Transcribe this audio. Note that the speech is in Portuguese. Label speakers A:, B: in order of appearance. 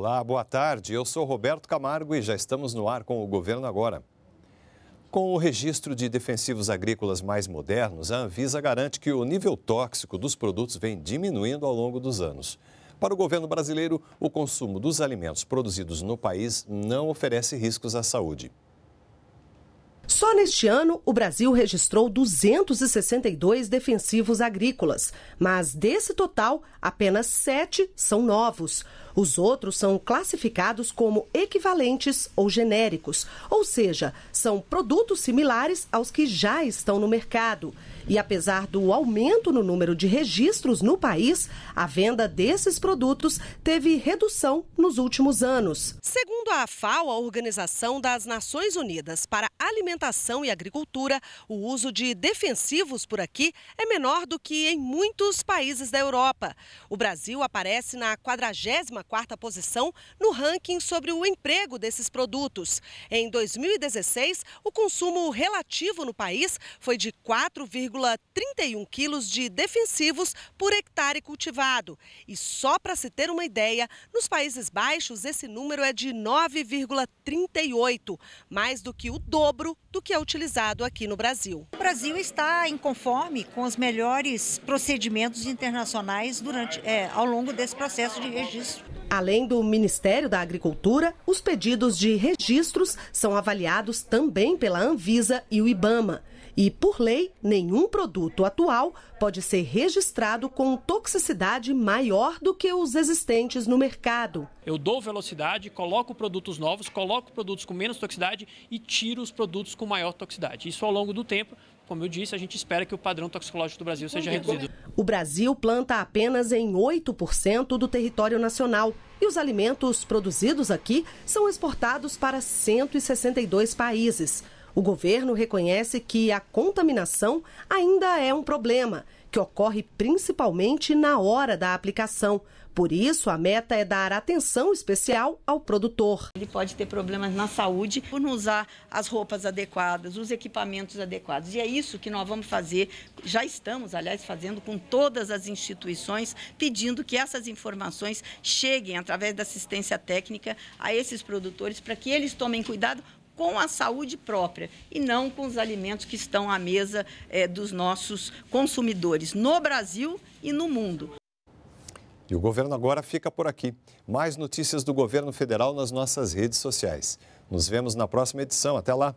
A: Olá, boa tarde. Eu sou Roberto Camargo e já estamos no ar com o Governo Agora. Com o registro de defensivos agrícolas mais modernos, a Anvisa garante que o nível tóxico dos produtos vem diminuindo ao longo dos anos. Para o governo brasileiro, o consumo dos alimentos produzidos no país não oferece riscos à saúde.
B: Só neste ano, o Brasil registrou 262 defensivos agrícolas, mas desse total, apenas sete são novos. Os outros são classificados como equivalentes ou genéricos, ou seja, são produtos similares aos que já estão no mercado. E apesar do aumento no número de registros no país, a venda desses produtos teve redução nos últimos anos. Segundo a FAO, a Organização das Nações Unidas para Alimentação e Agricultura, o uso de defensivos por aqui é menor do que em muitos países da Europa. O Brasil aparece na quarta posição no ranking sobre o emprego desses produtos. Em 2016, o consumo relativo no país foi de 4,31 quilos de defensivos por hectare cultivado. E só para se ter uma ideia, nos Países Baixos esse número é de 9,38, mais do que o dobro do que é utilizado aqui no Brasil. O Brasil está em conforme
C: com os melhores procedimentos internacionais durante, é, ao longo desse processo
A: de registro.
B: Além do Ministério da Agricultura, os pedidos de registros são avaliados também pela Anvisa e o Ibama. E, por lei, nenhum produto atual pode ser registrado com toxicidade maior do que os existentes no mercado.
C: Eu dou velocidade, coloco produtos novos, coloco produtos com menos toxicidade e tiro os produtos com maior toxicidade. Isso ao longo do tempo como eu disse, a gente espera que o padrão toxicológico do Brasil seja reduzido.
B: O Brasil planta apenas em 8% do território nacional e os alimentos produzidos aqui são exportados para 162 países. O governo reconhece que a contaminação ainda é um problema, que ocorre principalmente na hora da aplicação. Por isso, a meta é dar atenção especial ao produtor.
C: Ele pode ter problemas na saúde por não usar as roupas adequadas, os equipamentos adequados. E é isso que nós vamos fazer, já estamos, aliás, fazendo com todas as instituições, pedindo que essas informações cheguem através da assistência técnica a esses produtores para que eles tomem cuidado com a saúde própria e não com os alimentos que estão à mesa é, dos nossos consumidores no Brasil e no mundo.
A: E o governo agora fica por aqui. Mais notícias do governo federal nas nossas redes sociais. Nos vemos na próxima edição. Até lá!